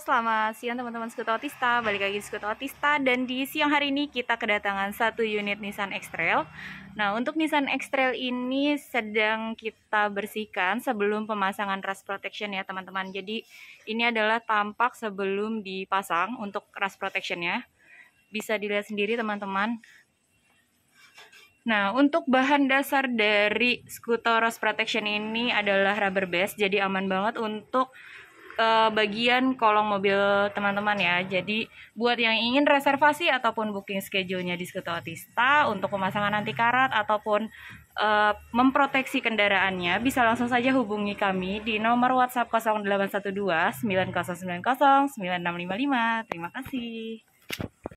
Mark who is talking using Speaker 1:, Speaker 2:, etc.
Speaker 1: selamat siang teman-teman Skuta Otista. Balik lagi di Skuta Otista dan di siang hari ini kita kedatangan satu unit Nissan X-Trail. Nah, untuk Nissan X-Trail ini sedang kita bersihkan sebelum pemasangan rust protection ya, teman-teman. Jadi, ini adalah tampak sebelum dipasang untuk rust ya. Bisa dilihat sendiri teman-teman. Nah, untuk bahan dasar dari skuter rust protection ini adalah rubber base, jadi aman banget untuk uh, bagian kolong mobil teman-teman ya. Jadi buat yang ingin reservasi ataupun booking schedule-nya di Skuto Otista untuk pemasangan anti karat ataupun uh, memproteksi kendaraannya bisa langsung saja hubungi kami di nomor WhatsApp 0812 9090 9655. Terima kasih.